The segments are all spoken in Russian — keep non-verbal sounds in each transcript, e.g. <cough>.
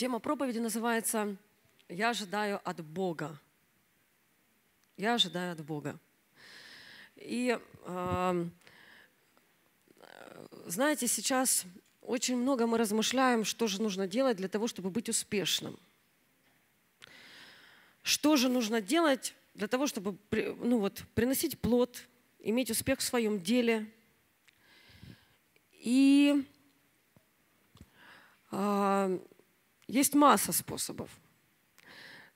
Тема проповеди называется «Я ожидаю от Бога». Я ожидаю от Бога. И э, знаете, сейчас очень много мы размышляем, что же нужно делать для того, чтобы быть успешным. Что же нужно делать для того, чтобы ну вот, приносить плод, иметь успех в своем деле. И эм, есть масса способов.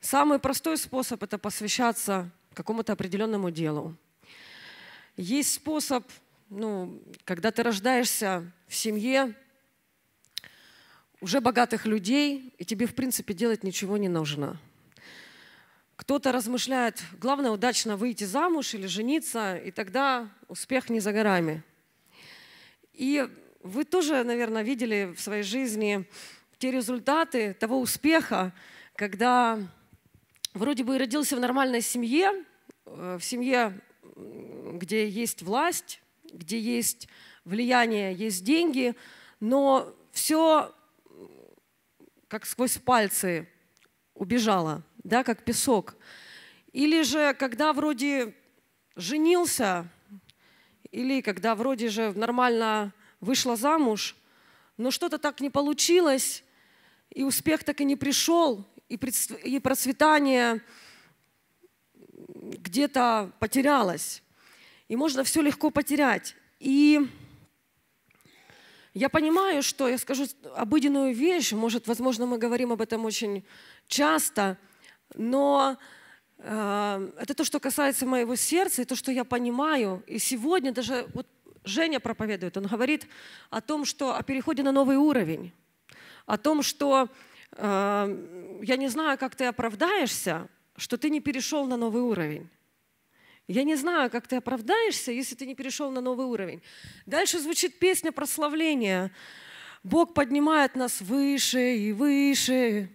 Самый простой способ – это посвящаться какому-то определенному делу. Есть способ, ну, когда ты рождаешься в семье уже богатых людей, и тебе, в принципе, делать ничего не нужно. Кто-то размышляет, главное удачно выйти замуж или жениться, и тогда успех не за горами. И вы тоже, наверное, видели в своей жизни те результаты того успеха, когда вроде бы и родился в нормальной семье, э, в семье, где есть власть, где есть влияние, есть деньги, но все как сквозь пальцы убежало, да, как песок. Или же, когда вроде женился, или когда вроде же нормально вышла замуж, но что-то так не получилось, и успех так и не пришел, и процветание где-то потерялось. И можно все легко потерять. И я понимаю, что я скажу обыденную вещь, может, возможно, мы говорим об этом очень часто, но э, это то, что касается моего сердца, и то, что я понимаю. И сегодня даже вот Женя проповедует, он говорит о том, что о переходе на новый уровень о том, что э, я не знаю, как ты оправдаешься, что ты не перешел на новый уровень. Я не знаю, как ты оправдаешься, если ты не перешел на новый уровень. Дальше звучит песня прославления. Бог поднимает нас выше и выше.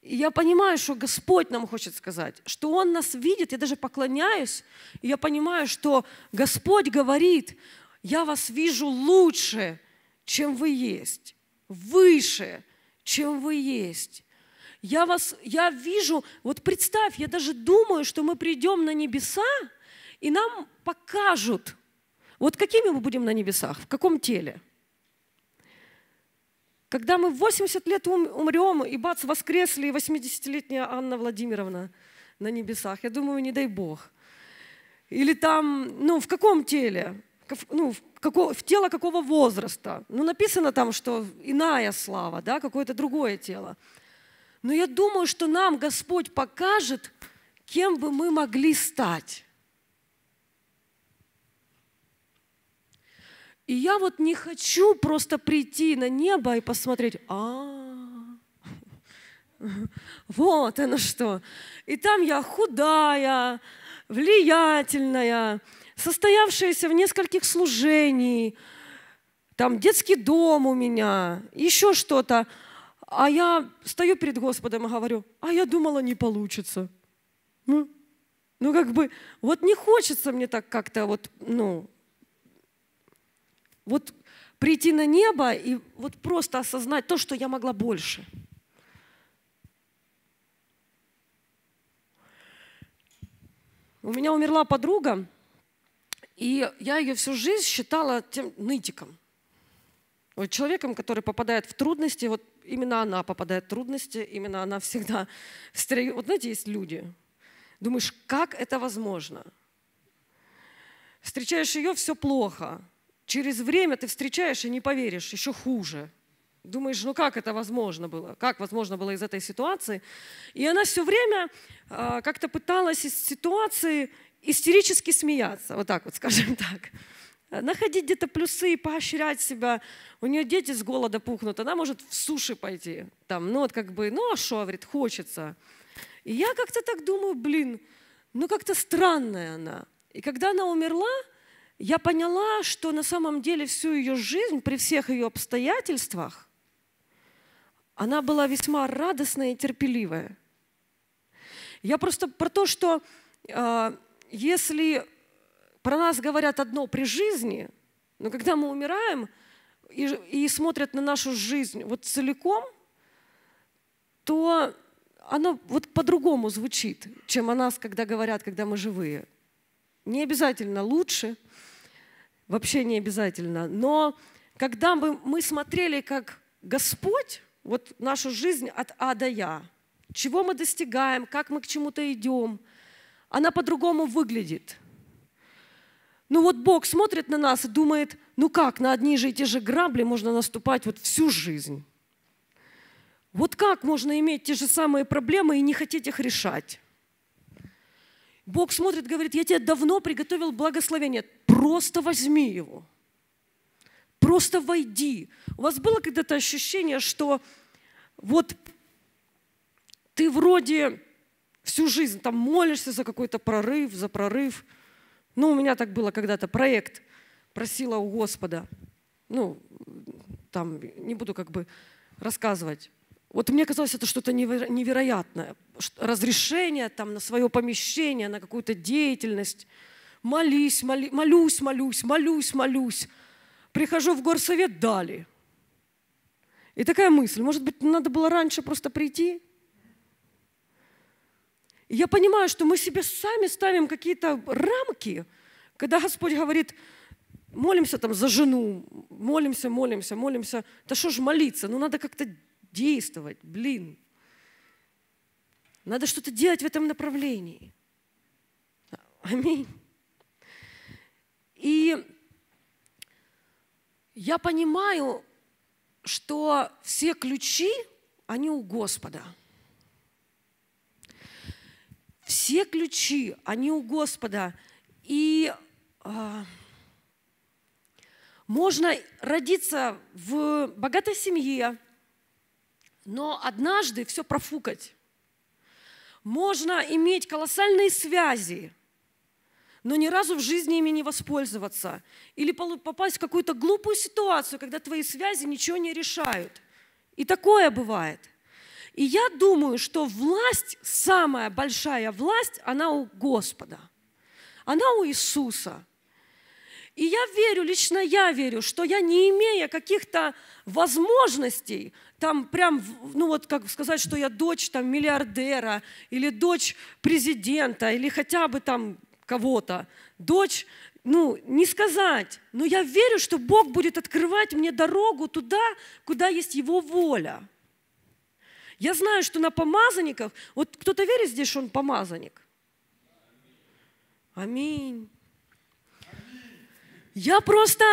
И я понимаю, что Господь нам хочет сказать, что Он нас видит, я даже поклоняюсь, и я понимаю, что Господь говорит, я вас вижу лучше, чем вы есть, выше, чем вы есть. Я вас, я вижу, вот представь, я даже думаю, что мы придем на небеса, и нам покажут, вот какими мы будем на небесах, в каком теле. Когда мы 80 лет умрем, и бац, воскресли, и 80-летняя Анна Владимировна на небесах, я думаю, не дай Бог. Или там, ну, в каком теле? Ну, какого, в тело какого возраста. Ну, написано там, что иная слава, да, какое-то другое тело. Но я думаю, что нам Господь покажет, кем бы мы могли стать. И я вот не хочу просто прийти на небо и посмотреть, а, <laughs> вот оно что. И там я худая, влиятельная, состоявшаяся в нескольких служений, там детский дом у меня, еще что-то. А я стою перед Господом и говорю, а я думала, не получится. Ну, ну как бы, вот не хочется мне так как-то вот, ну, вот прийти на небо и вот просто осознать то, что я могла больше. У меня умерла подруга, и я ее всю жизнь считала тем нытиком. Вот человеком, который попадает в трудности, вот именно она попадает в трудности, именно она всегда... <laughs> Вот знаете, есть люди. Думаешь, как это возможно? Встречаешь ее, все плохо. Через время ты встречаешь и не поверишь, еще хуже. Думаешь, ну как это возможно было? Как возможно было из этой ситуации? И она все время э, как-то пыталась из ситуации истерически смеяться, вот так вот, скажем так. Находить где-то плюсы, и поощрять себя. У нее дети с голода пухнут, она может в суши пойти. Там, ну вот как бы, ну а что, говорит, хочется. И я как-то так думаю, блин, ну как-то странная она. И когда она умерла, я поняла, что на самом деле всю ее жизнь, при всех ее обстоятельствах, она была весьма радостная и терпеливая. Я просто про то, что э, если про нас говорят одно при жизни, но когда мы умираем и, и смотрят на нашу жизнь вот целиком, то оно вот по-другому звучит, чем о нас, когда говорят, когда мы живые. Не обязательно лучше, вообще не обязательно. Но когда бы мы смотрели, как Господь, вот нашу жизнь от А до Я, чего мы достигаем, как мы к чему-то идем – она по-другому выглядит. Ну вот Бог смотрит на нас и думает, ну как, на одни же и те же грабли можно наступать вот всю жизнь. Вот как можно иметь те же самые проблемы и не хотеть их решать? Бог смотрит, говорит, я тебе давно приготовил благословение, просто возьми его. Просто войди. У вас было когда-то ощущение, что вот ты вроде всю жизнь там молишься за какой-то прорыв, за прорыв. Ну, у меня так было когда-то, проект просила у Господа. Ну, там, не буду как бы рассказывать. Вот мне казалось, это что-то невероятное. Разрешение там на свое помещение, на какую-то деятельность. Молись, моли, молюсь, молюсь, молюсь, молюсь. Прихожу в горсовет, дали. И такая мысль, может быть, надо было раньше просто прийти я понимаю, что мы себе сами ставим какие-то рамки, когда Господь говорит, молимся там за жену, молимся, молимся, молимся. Да что ж молиться? Ну надо как-то действовать, блин. Надо что-то делать в этом направлении. Аминь. И я понимаю, что все ключи, они у Господа – все ключи, они у Господа. И а, можно родиться в богатой семье, но однажды все профукать. Можно иметь колоссальные связи, но ни разу в жизни ими не воспользоваться. Или попасть в какую-то глупую ситуацию, когда твои связи ничего не решают. И такое бывает. И я думаю, что власть, самая большая власть, она у Господа, она у Иисуса. И я верю, лично я верю, что я не имея каких-то возможностей, там прям, ну вот как сказать, что я дочь там миллиардера или дочь президента или хотя бы там кого-то, дочь ну, не сказать, но я верю, что Бог будет открывать мне дорогу туда, куда есть Его воля. Я знаю, что на помазанниках, вот кто-то верит здесь, что он помазанник? Аминь. Я просто,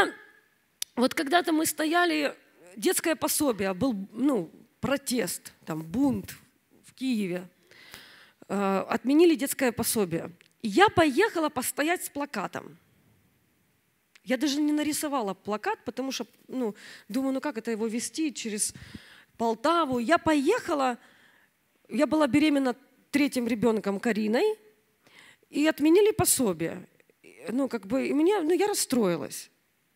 вот когда-то мы стояли, детское пособие, был, ну, протест, там, бунт в Киеве, э, отменили детское пособие. я поехала постоять с плакатом. Я даже не нарисовала плакат, потому что, ну, думаю, ну как это его вести через Полтаву. Я поехала, я была беременна третьим ребенком Кариной, и отменили пособие. Ну, как бы, и меня, ну, я расстроилась.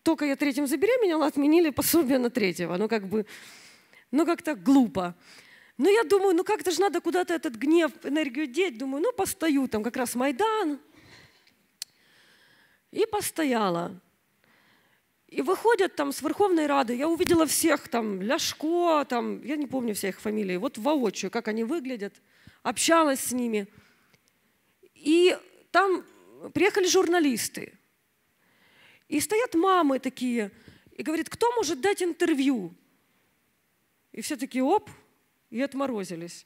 Только я третьим забеременела, отменили пособие на третьего. Ну, как бы, ну, как-то глупо. Но я думаю, ну как-то же надо куда-то этот гнев, энергию деть. Думаю, ну постою, там как раз Майдан. И постояла. И выходят там с Верховной Рады, я увидела всех там, Ляшко, там, я не помню всех фамилий, вот воочию, как они выглядят, общалась с ними. И там приехали журналисты. И стоят мамы такие, и говорит, кто может дать интервью? И все такие, оп, и отморозились.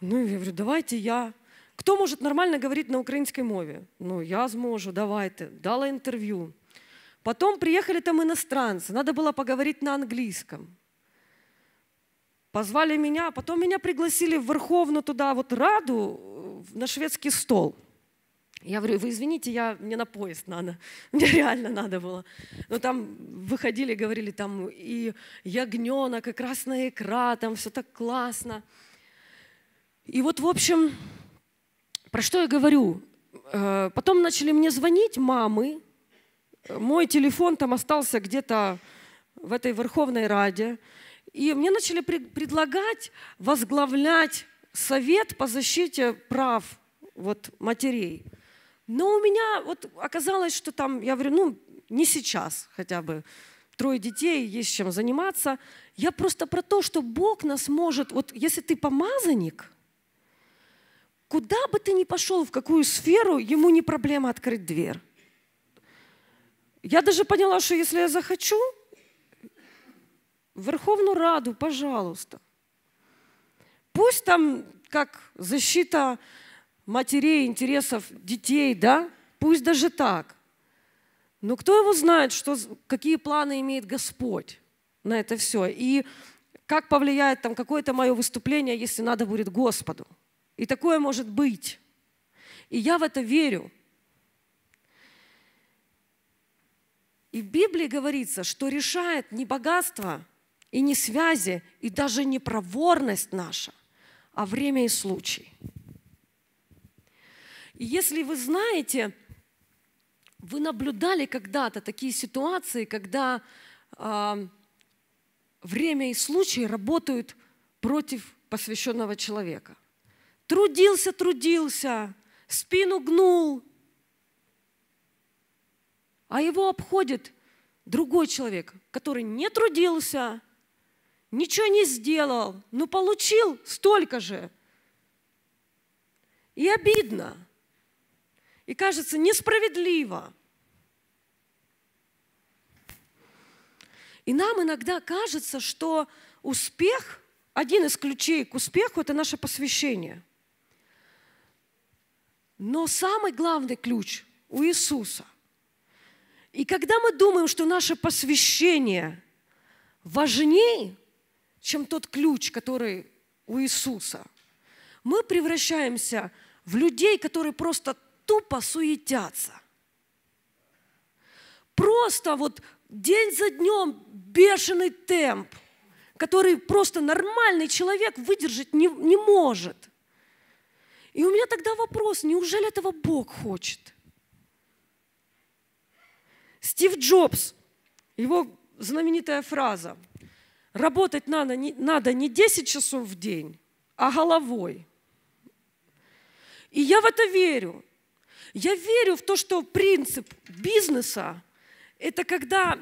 Ну, я говорю, давайте я. Кто может нормально говорить на украинской мове? Ну, я зможу, давайте. Дала интервью. Потом приехали там иностранцы, надо было поговорить на английском. Позвали меня, а потом меня пригласили в Верховную туда, вот Раду, э, на шведский стол. Я говорю, вы извините, я, мне на поезд надо, <laughs> мне реально надо было. Но ну, там выходили, говорили, там и ягненок, и красная икра, там все так классно. И вот, в общем, про что я говорю? Э, потом начали мне звонить мамы мой телефон там остался где-то в этой Верховной Раде. И мне начали предлагать возглавлять совет по защите прав вот, матерей. Но у меня вот оказалось, что там, я говорю, ну, не сейчас хотя бы, трое детей, есть чем заниматься. Я просто про то, что Бог нас может, вот если ты помазанник, куда бы ты ни пошел, в какую сферу, ему не проблема открыть дверь. Я даже поняла, что если я захочу, в Верховную Раду, пожалуйста. Пусть там как защита матерей, интересов детей, да, пусть даже так. Но кто его знает, что, какие планы имеет Господь на это все? И как повлияет там какое-то мое выступление, если надо будет Господу? И такое может быть. И я в это верю. И в Библии говорится, что решает не богатство и не связи, и даже не проворность наша, а время и случай. И если вы знаете, вы наблюдали когда-то такие ситуации, когда э, время и случай работают против посвященного человека. Трудился, трудился, спину гнул – а его обходит другой человек, который не трудился, ничего не сделал, но получил столько же. И обидно, и кажется несправедливо. И нам иногда кажется, что успех, один из ключей к успеху – это наше посвящение. Но самый главный ключ у Иисуса – и когда мы думаем, что наше посвящение важнее, чем тот ключ, который у Иисуса, мы превращаемся в людей, которые просто тупо суетятся. Просто вот день за днем бешеный темп, который просто нормальный человек выдержать не, не может. И у меня тогда вопрос, неужели этого Бог хочет? Стив Джобс, его знаменитая фраза. Работать надо не, надо не 10 часов в день, а головой. И я в это верю. Я верю в то, что принцип бизнеса – это когда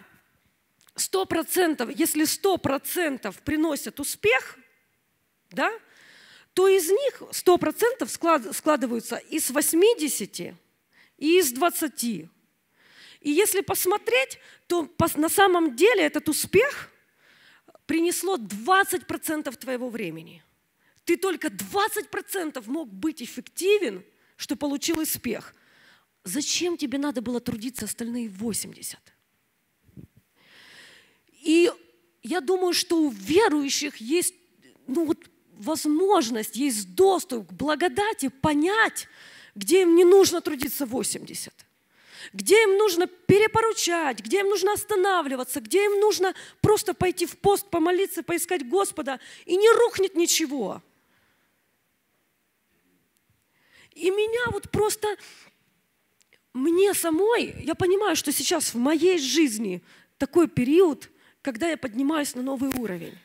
100%, если 100% приносят успех, да, то из них 100% склад, складываются из 80 и из 20. И если посмотреть, то на самом деле этот успех принесло 20% твоего времени. Ты только 20% мог быть эффективен, что получил успех. Зачем тебе надо было трудиться остальные 80? И я думаю, что у верующих есть ну, вот, возможность, есть доступ к благодати понять, где им не нужно трудиться 80 где им нужно перепоручать, где им нужно останавливаться, где им нужно просто пойти в пост, помолиться, поискать Господа, и не рухнет ничего. И меня вот просто, мне самой, я понимаю, что сейчас в моей жизни такой период, когда я поднимаюсь на новый уровень.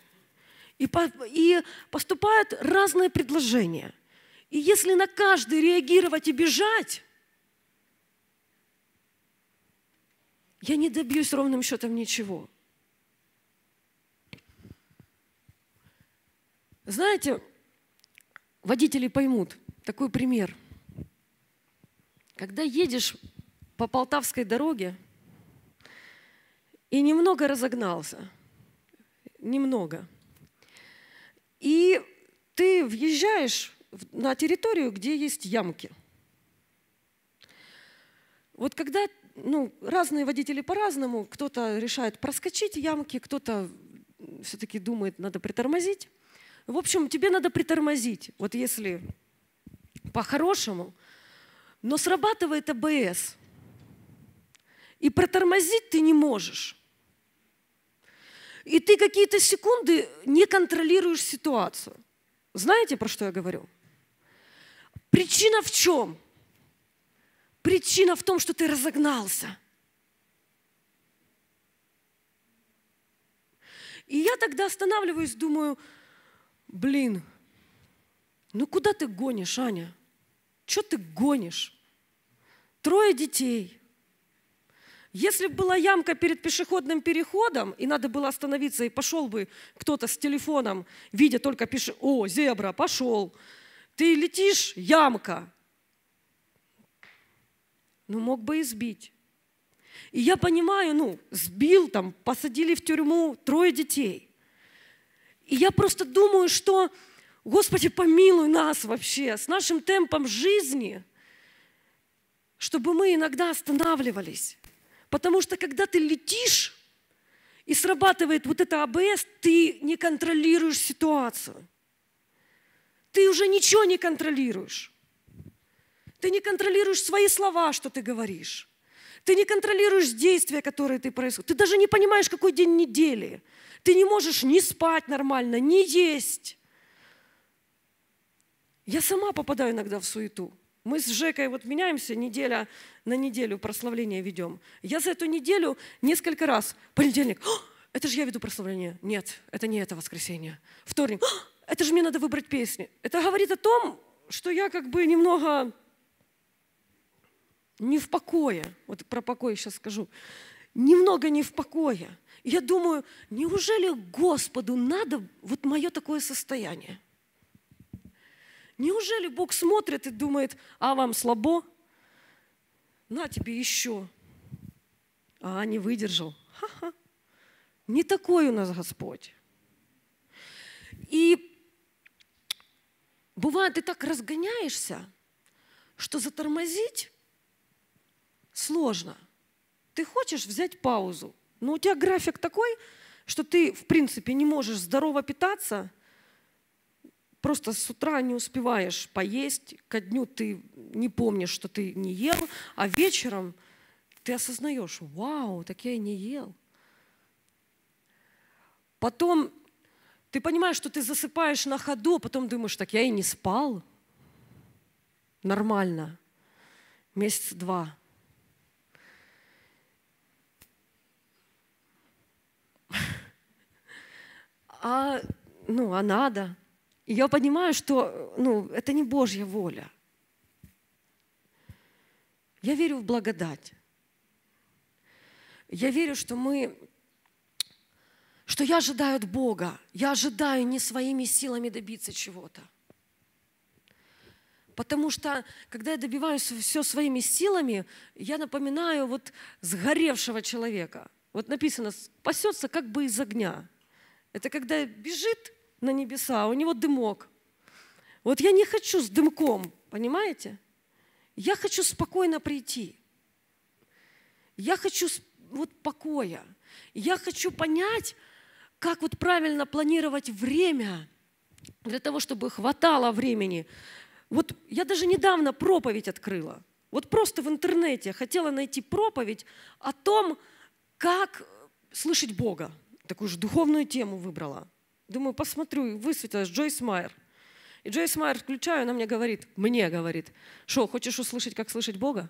И, по, и поступают разные предложения. И если на каждый реагировать и бежать, я не добьюсь ровным счетом ничего. Знаете, водители поймут такой пример. Когда едешь по Полтавской дороге и немного разогнался, немного, и ты въезжаешь на территорию, где есть ямки. Вот когда ну, разные водители по-разному. Кто-то решает проскочить ямки, кто-то все-таки думает, надо притормозить. В общем, тебе надо притормозить, вот если по-хорошему. Но срабатывает АБС. И протормозить ты не можешь. И ты какие-то секунды не контролируешь ситуацию. Знаете, про что я говорю? Причина в чем? Причина в том, что ты разогнался. И я тогда останавливаюсь, думаю, блин, ну куда ты гонишь, Аня? Что ты гонишь? Трое детей. Если бы была ямка перед пешеходным переходом, и надо было остановиться, и пошел бы кто-то с телефоном, видя только пеше... О, зебра, пошел. Ты летишь, ямка. Ну мог бы избить. И я понимаю, ну, сбил там, посадили в тюрьму трое детей. И я просто думаю, что, Господи, помилуй нас вообще с нашим темпом жизни, чтобы мы иногда останавливались. Потому что когда ты летишь, и срабатывает вот это АБС, ты не контролируешь ситуацию. Ты уже ничего не контролируешь. Ты не контролируешь свои слова, что ты говоришь. Ты не контролируешь действия, которые ты происходит. Ты даже не понимаешь, какой день недели. Ты не можешь ни спать нормально, ни есть. Я сама попадаю иногда в суету. Мы с Жекой вот меняемся неделя на неделю, прославление ведем. Я за эту неделю несколько раз, понедельник, это же я веду прославление. Нет, это не это воскресенье. Вторник, это же мне надо выбрать песни. Это говорит о том, что я как бы немного не в покое. Вот про покой сейчас скажу. Немного не в покое. Я думаю, неужели Господу надо вот мое такое состояние? Неужели Бог смотрит и думает, а вам слабо? На тебе еще. А не выдержал. Ха-ха. Не такой у нас Господь. И бывает, ты так разгоняешься, что затормозить сложно. Ты хочешь взять паузу, но у тебя график такой, что ты, в принципе, не можешь здорово питаться, просто с утра не успеваешь поесть, ко дню ты не помнишь, что ты не ел, а вечером ты осознаешь, вау, так я и не ел. Потом ты понимаешь, что ты засыпаешь на ходу, а потом думаешь, так я и не спал. Нормально. Месяц-два. а, ну, а надо. И я понимаю, что ну, это не Божья воля. Я верю в благодать. Я верю, что мы что я ожидаю от Бога. Я ожидаю не своими силами добиться чего-то. Потому что, когда я добиваюсь все своими силами, я напоминаю вот сгоревшего человека. Вот написано, спасется как бы из огня. Это когда бежит на небеса, а у него дымок. Вот я не хочу с дымком, понимаете? Я хочу спокойно прийти. Я хочу вот покоя. Я хочу понять, как вот правильно планировать время для того, чтобы хватало времени. Вот я даже недавно проповедь открыла. Вот просто в интернете хотела найти проповедь о том, как слышать Бога такую же духовную тему выбрала. Думаю, посмотрю, высветилась Джойс Майер. И Джойс Майер включаю, она мне говорит, мне говорит, что, хочешь услышать, как слышать Бога?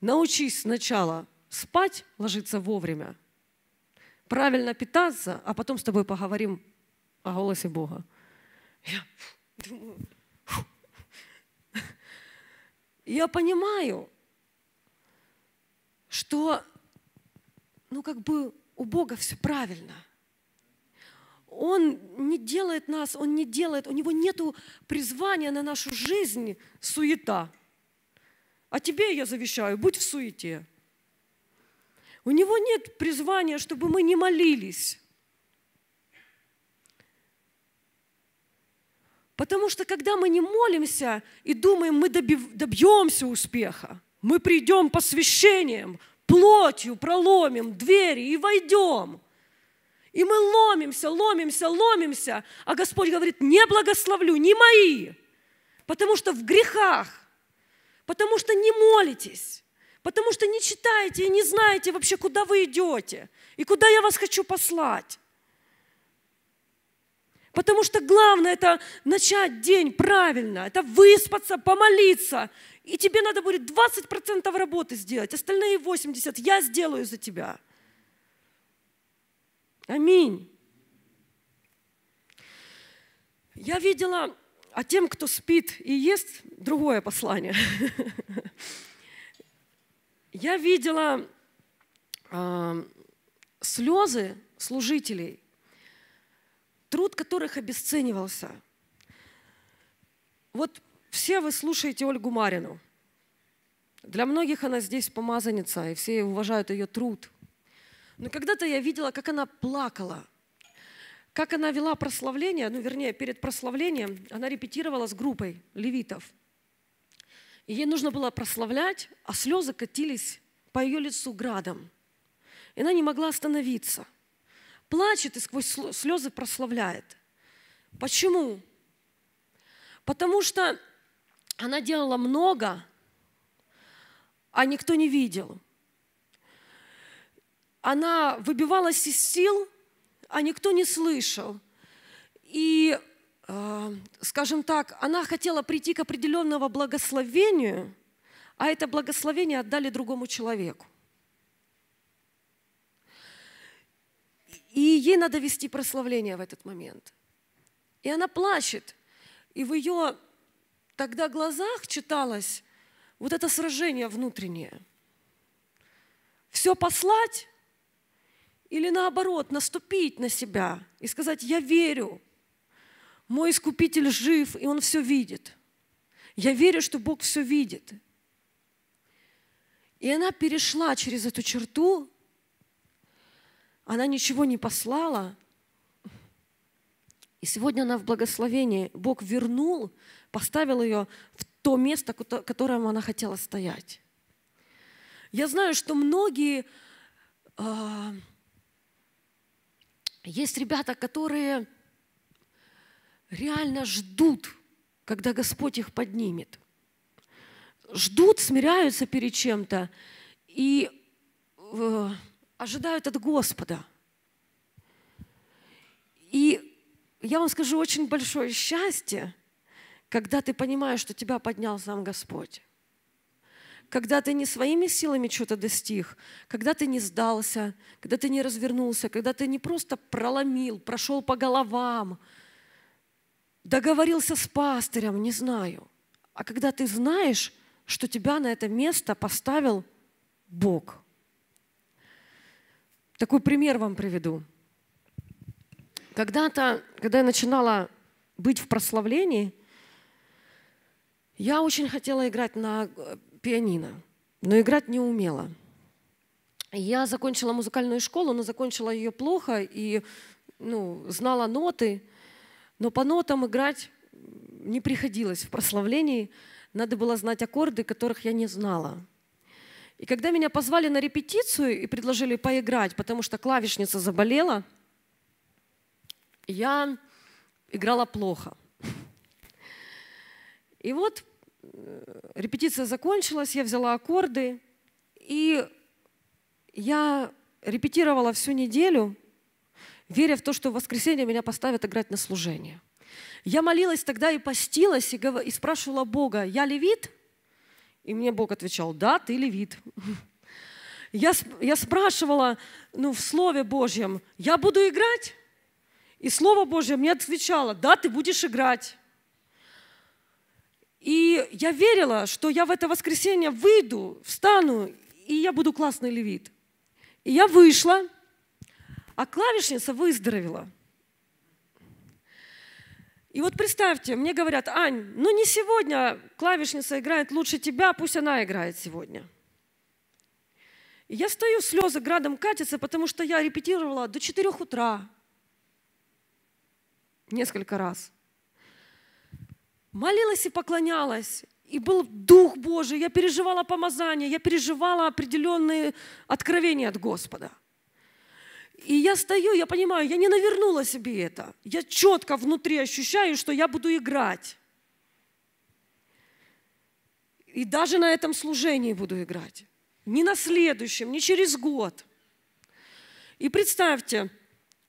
Научись сначала спать, ложиться вовремя, правильно питаться, а потом с тобой поговорим о голосе Бога. Я думаю, я понимаю, что, ну как бы, у Бога все правильно. Он не делает нас, Он не делает, у Него нет призвания на нашу жизнь суета. А тебе я завещаю, будь в суете. У Него нет призвания, чтобы мы не молились. Потому что когда мы не молимся и думаем, мы добьемся успеха, мы придем посвящением, плотью проломим двери и войдем. И мы ломимся, ломимся, ломимся. А Господь говорит, не благословлю, не мои, потому что в грехах, потому что не молитесь, потому что не читаете и не знаете вообще, куда вы идете и куда я вас хочу послать. Потому что главное это начать день правильно, это выспаться, помолиться и тебе надо будет 20% работы сделать, остальные 80% я сделаю за тебя. Аминь. Я видела, а тем, кто спит и ест, другое послание. Я видела а, слезы служителей, труд которых обесценивался. Вот все вы слушаете Ольгу Марину. Для многих она здесь помазанница, и все уважают ее труд. Но когда-то я видела, как она плакала, как она вела прославление, ну, вернее, перед прославлением она репетировала с группой левитов. И ей нужно было прославлять, а слезы катились по ее лицу градом. И она не могла остановиться. Плачет и сквозь слезы прославляет. Почему? Потому что она делала много, а никто не видел. Она выбивалась из сил, а никто не слышал. И, э, скажем так, она хотела прийти к определенному благословению, а это благословение отдали другому человеку. И ей надо вести прославление в этот момент. И она плачет. И в ее тогда глазах читалось вот это сражение внутреннее. Все послать или наоборот наступить на себя и сказать, я верю, мой искупитель жив, и он все видит. Я верю, что Бог все видит. И она перешла через эту черту, она ничего не послала, и сегодня она в благословении. Бог вернул, поставил ее в то место, которое она хотела стоять. Я знаю, что многие... Э, есть ребята, которые реально ждут, когда Господь их поднимет. Ждут, смиряются перед чем-то и э, ожидают от Господа. И я вам скажу, очень большое счастье, когда ты понимаешь, что тебя поднял сам Господь. Когда ты не своими силами что-то достиг, когда ты не сдался, когда ты не развернулся, когда ты не просто проломил, прошел по головам, договорился с пастырем, не знаю, а когда ты знаешь, что тебя на это место поставил Бог. Такой пример вам приведу. Когда-то, когда я начинала быть в прославлении, я очень хотела играть на э, пианино, но играть не умела. Я закончила музыкальную школу, но закончила ее плохо и ну, знала ноты, но по нотам играть не приходилось в прославлении. Надо было знать аккорды, которых я не знала. И когда меня позвали на репетицию и предложили поиграть, потому что клавишница заболела – я играла плохо. И вот э, репетиция закончилась, я взяла аккорды, и я репетировала всю неделю, веря в то, что в воскресенье меня поставят играть на служение. Я молилась тогда и постилась, и, и спрашивала Бога, я левит? И мне Бог отвечал, да, ты левит. <laughs> Я, я спрашивала, ну, в Слове Божьем, я буду играть? И Слово Божье мне отвечало, да, ты будешь играть. И я верила, что я в это воскресенье выйду, встану, и я буду классный левит. И я вышла, а клавишница выздоровела. И вот представьте, мне говорят, Ань, ну не сегодня клавишница играет лучше тебя, пусть она играет сегодня. И я стою, слезы градом катятся, потому что я репетировала до 4 утра несколько раз. Молилась и поклонялась, и был Дух Божий, я переживала помазание, я переживала определенные откровения от Господа. И я стою, я понимаю, я не навернула себе это. Я четко внутри ощущаю, что я буду играть. И даже на этом служении буду играть. Не на следующем, не через год. И представьте,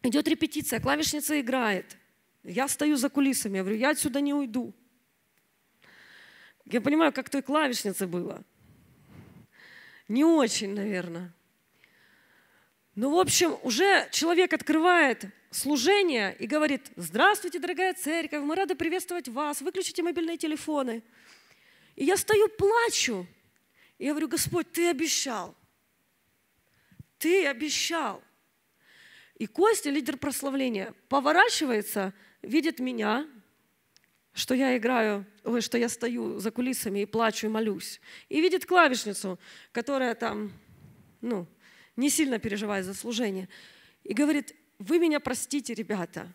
идет репетиция, клавишница играет – я стою за кулисами, я говорю, я отсюда не уйду. Я понимаю, как той клавишнице было. Не очень, наверное. Ну, в общем, уже человек открывает служение и говорит, здравствуйте, дорогая церковь, мы рады приветствовать вас, выключите мобильные телефоны. И я стою, плачу. И я говорю, Господь, ты обещал. Ты обещал. И Костя, лидер прославления, поворачивается видит меня, что я играю, ой, что я стою за кулисами и плачу и молюсь. И видит клавишницу, которая там, ну, не сильно переживает за служение. И говорит, вы меня простите, ребята,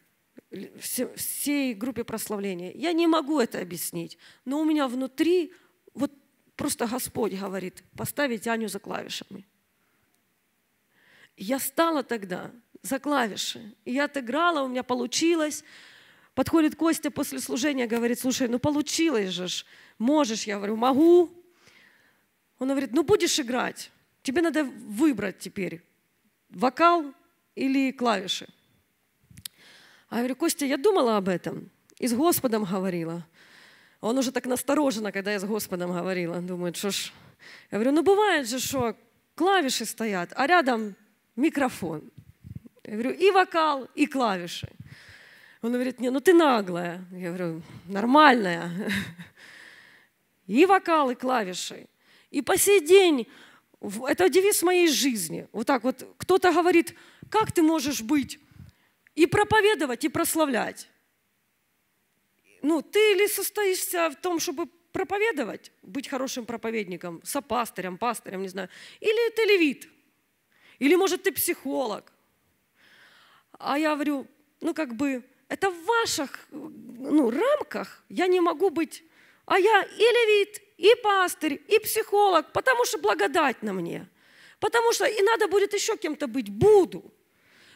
всей группе прославления. Я не могу это объяснить, но у меня внутри вот просто Господь говорит, поставить Аню за клавишами. Я стала тогда за клавиши, я отыграла, у меня получилось – Подходит Костя после служения, говорит, слушай, ну получилось же, можешь. Я говорю, могу. Он говорит, ну будешь играть, тебе надо выбрать теперь, вокал или клавиши. А я говорю, Костя, я думала об этом и с Господом говорила. Он уже так настороженно, когда я с Господом говорила, думает, что ж. Я говорю, ну бывает же, что клавиши стоят, а рядом микрофон. Я говорю, и вокал, и клавиши. Он говорит, не, ну ты наглая. Я говорю, нормальная. И вокалы, клавиши. И по сей день, это девиз моей жизни. Вот так вот, кто-то говорит, как ты можешь быть и проповедовать, и прославлять? Ну, ты или состоишься в том, чтобы проповедовать, быть хорошим проповедником, сопастырем, пастырем, не знаю, или ты левит, или, может, ты психолог. А я говорю, ну, как бы, это в ваших ну, рамках я не могу быть. А я и левит, и пастырь, и психолог, потому что благодать на мне. Потому что и надо будет еще кем-то быть. Буду.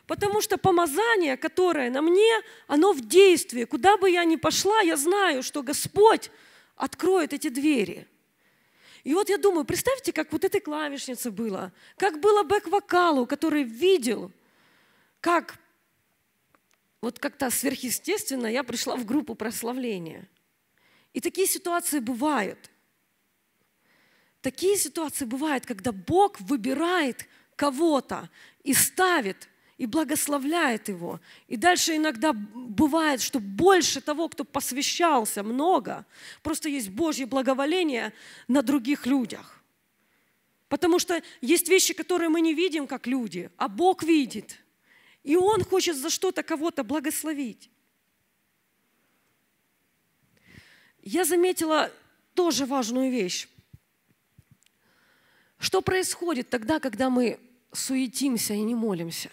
Потому что помазание, которое на мне, оно в действии. Куда бы я ни пошла, я знаю, что Господь откроет эти двери. И вот я думаю, представьте, как вот этой клавишнице было, как было бэк-вокалу, который видел, как вот как-то сверхъестественно я пришла в группу прославления. И такие ситуации бывают. Такие ситуации бывают, когда Бог выбирает кого-то и ставит, и благословляет его. И дальше иногда бывает, что больше того, кто посвящался, много. Просто есть Божье благоволение на других людях. Потому что есть вещи, которые мы не видим как люди, а Бог видит – и Он хочет за что-то кого-то благословить. Я заметила тоже важную вещь. Что происходит тогда, когда мы суетимся и не молимся?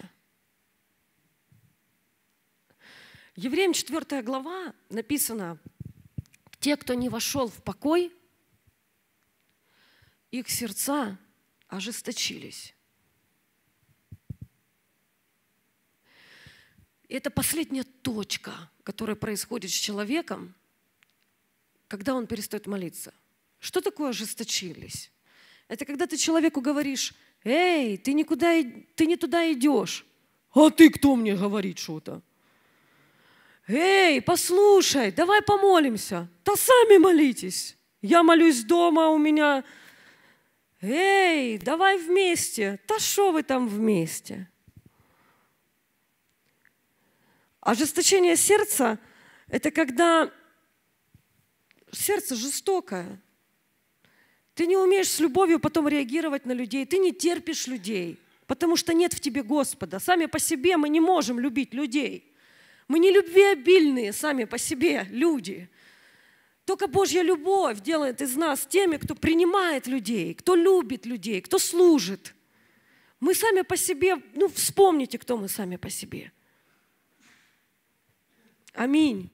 Евреям 4 глава написано, те, кто не вошел в покой, их сердца ожесточились. это последняя точка, которая происходит с человеком, когда он перестает молиться. Что такое ожесточились? Это когда ты человеку говоришь, эй, ты, никуда, ты не туда идешь. А ты кто мне говорит что-то? Эй, послушай, давай помолимся. Да сами молитесь. Я молюсь дома, у меня... Эй, давай вместе. Да что вы там вместе? Ожесточение сердца – это когда сердце жестокое. Ты не умеешь с любовью потом реагировать на людей, ты не терпишь людей, потому что нет в тебе Господа. Сами по себе мы не можем любить людей. Мы не любвеобильные сами по себе люди. Только Божья любовь делает из нас теми, кто принимает людей, кто любит людей, кто служит. Мы сами по себе, ну вспомните, кто мы сами по себе – Amém.